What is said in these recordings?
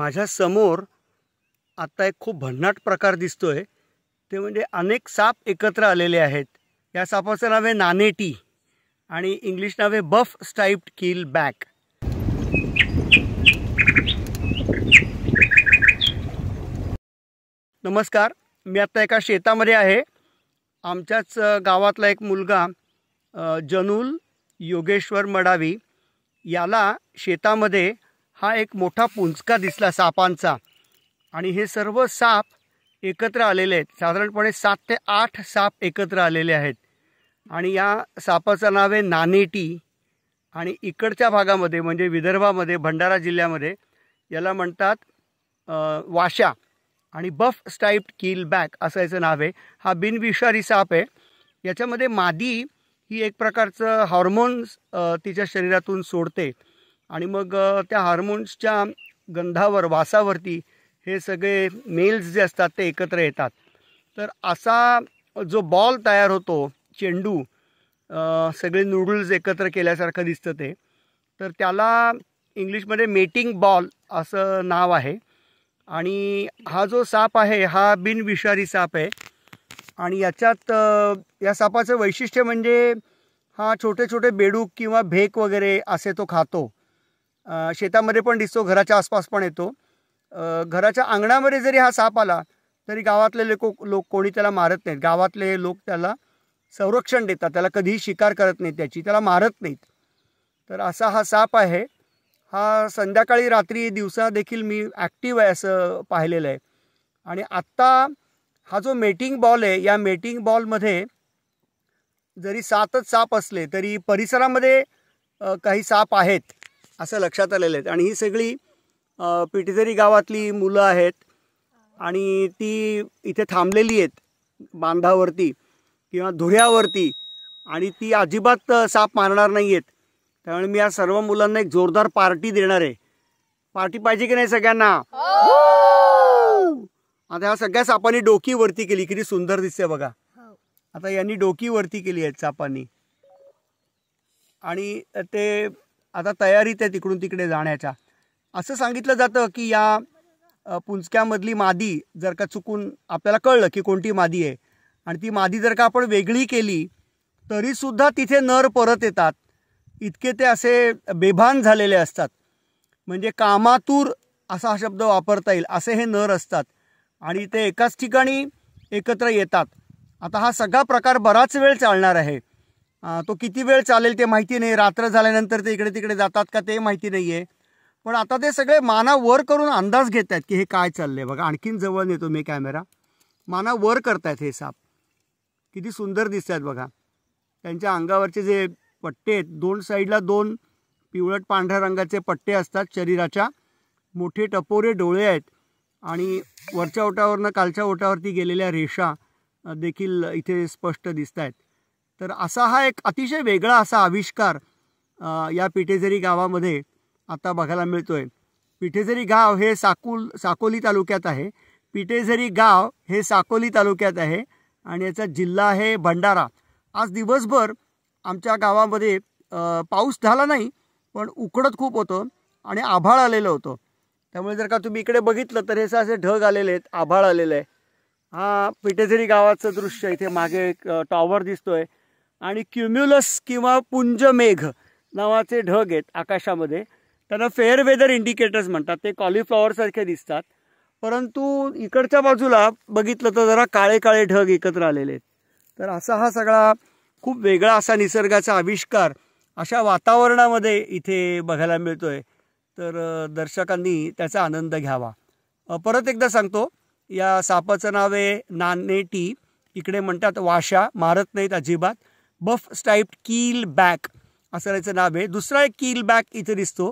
समोर आत्ता एक खूप भन्नाट प्रकार दिसतो आहे ते म्हणजे अनेक साप एकत्र आलेले आहेत या सापाचं नाव आहे नानेटी आणि इंग्लिश नाव आहे बफ स्टाईप्ड किल बॅक नमस्कार मी आत्ता एका शेतामध्ये आहे आमच्याच गावातला एक मुलगा जनुल योगेश्वर मडावी याला शेतामध्ये हा एक मोठा पुंजका दिसला सापांचा आणि हे सर्व साप एकत्र आलेले आहेत साधारणपणे सात ते आठ साप एकत्र आलेले आहेत आणि या सापाचं नाव आहे नानेटी आणि इकडच्या भागामध्ये म्हणजे विदर्भामध्ये भंडारा जिल्ह्यामध्ये याला म्हणतात वाशा आणि बफ स्टाईप्ड कील बॅक असं याचं नाव आहे हा बिनविषारी साप आहे याच्यामध्ये मादी ही एक प्रकारचं हॉर्मोन्स तिच्या शरीरातून सोडते आणि मग त्या हार्मोन्सच्या गंधावर वासावरती हे सगळे मेल्स जे असतात ते एकत्र येतात तर असा जो बॉल तयार होतो चेंडू सगळे नूडल्स एकत्र केल्यासारखं दिसतं ते तर त्याला इंग्लिशमध्ये मेटिंग बॉल असं नाव आहे आणि हा जो साप आहे हा बिनविषारी साप आहे आणि याच्यात या सापाचं वैशिष्ट्य म्हणजे हा छोटे छोटे बेडूक किंवा भेक वगैरे असे तो खातो शेतामध्ये पण दिसतो घराच्या आसपास पण येतो घराच्या अंगणामध्ये जरी हा साप आला तरी गावातले लोक लोक कोणी त्याला मारत नाहीत गावातले लोक त्याला संरक्षण देतात त्याला कधीही शिकार करत नाहीत त्याची त्याला मारत नाहीत तर असा हा साप आहे हा संध्याकाळी रात्री दिवसा देखील मी ॲक्टिव्ह आहे असं पाहिलेलं आहे आणि आत्ता हा जो मेटिंग बॉल आहे या मेटिंग बॉलमध्ये जरी सातच साप असले तरी परिसरामध्ये काही साप आहेत असं लक्षात आलेलं आहेत आणि ही सगळी पिठेझरी गावातली मुलं आहेत आणि ती इथे थांबलेली आहेत बांधावरती किंवा धुऱ्यावरती आणि ती अजिबात साप मारणार नाही आहेत त्यामुळे मी या सर्व मुलांना एक जोरदार पार्टी देणार आहे पार्टी पाहिजे की नाही सगळ्यांना हो! आता ह्या सगळ्या सापांनी डोकी वरती केली किती सुंदर दिसते बघा आता यांनी डोकी वरती केली आहेत सापांनी आणि ते आता तयारीत आहे तिकडून तिकडे जाण्याच्या असं सांगितलं जातं की या पुंचक्यामधली मादी जर का चुकून आपल्याला कळलं की कोणती मादी आहे आणि ती मादी जर का आपण वेगळी केली तरीसुद्धा तिथे नर परत येतात इतके ते असे बेभान झालेले असतात म्हणजे कामातूर असा हा शब्द वापरता येईल असे हे नर असतात आणि ते एकाच ठिकाणी एकत्र येतात आता हा सगळा प्रकार बराच वेळ चालणार आहे तो किती वेळ चालेल ते माहिती नाही रात्र झाल्यानंतर ते इकडे तिकडे जातात का ते माहिती नाही आहे पण आता ते सगळे माना वर करून अंदाज घेत आहेत की हे काय चाललंय बघा आणखीन जवळ नेतो मी कॅमेरा माना वर करतायत हे साप किती सुंदर दिसत आहेत बघा त्यांच्या अंगावरचे जे पट्टे आहेत दोन साईडला दोन पिवळट पांढऱ्या रंगाचे पट्टे असतात शरीराच्या मोठे टपोरे डोळे आहेत आणि वरच्या ओटावरनं कालच्या ओटावरती गेलेल्या रेषा देखील इथे स्पष्ट दिसत आहेत तर असा हा एक अतिशय वेगळा असा आविष्कार या पिठेझरी गावामध्ये आता बघायला मिळतो आहे पिठेझरी गाव हे साकुल साकोली तालुक्यात आहे पिठेझरी गाव हे साकोली तालुक्यात आहे आणि याचा जिल्हा आहे भंडारा आज दिवसभर आमच्या गावामध्ये पाऊस झाला नाही पण उकडत खूप होतं आणि आभाळ आलेलं होतं त्यामुळे जर का तुम्ही इकडे बघितलं तर हे असे ढग आलेले आहेत आभाळ आलेलं आहे हा पिठेझरी गावाचं दृश्य इथे मागे एक टॉवर दिसतोय आणि क्युम्युलस किंवा पुंजमेघ नावाचे ढग आहेत आकाशामध्ये त्यांना फेअर वेदर इंडिकेटर्स म्हणतात ते कॉलीफ्लॉवरसारखे दिसतात परंतु इकडच्या बाजूला बघितलं तर जरा काळे काळे ढग एकत्र आलेले आहेत तर असा हा सगळा खूप वेगळा असा निसर्गाचा आविष्कार अशा वातावरणामध्ये इथे बघायला मिळतो आहे तर दर्शकांनी त्याचा आनंद घ्यावा परत एकदा सांगतो या सापाचं नाव आहे नानेटी इकडे म्हणतात वाशा मारत नाहीत अजिबात बफ स्टाईप कील बॅक असं त्याचं नाव आहे दुसरा एक कील बॅक इथे दिसतो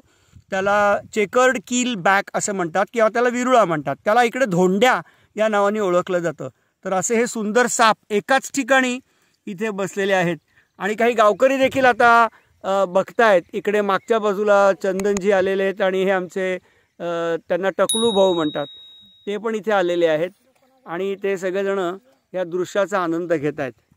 त्याला चेकर्ड कील बॅक असं म्हणतात किंवा त्याला विरुळा म्हणतात त्याला इकडे धोंड्या या नावाने ओळखलं जातं तर असे हे सुंदर साप एकाच ठिकाणी इथे बसलेले आहेत आणि काही गावकरी देखील आता बघतायत इकडे मागच्या बाजूला चंदनजी आलेले आहेत आणि हे आमचे त्यांना टकलू भाऊ म्हणतात ते पण इथे आलेले आहेत आणि ते सगळेजणं या दृश्याचा आनंद घेत आहेत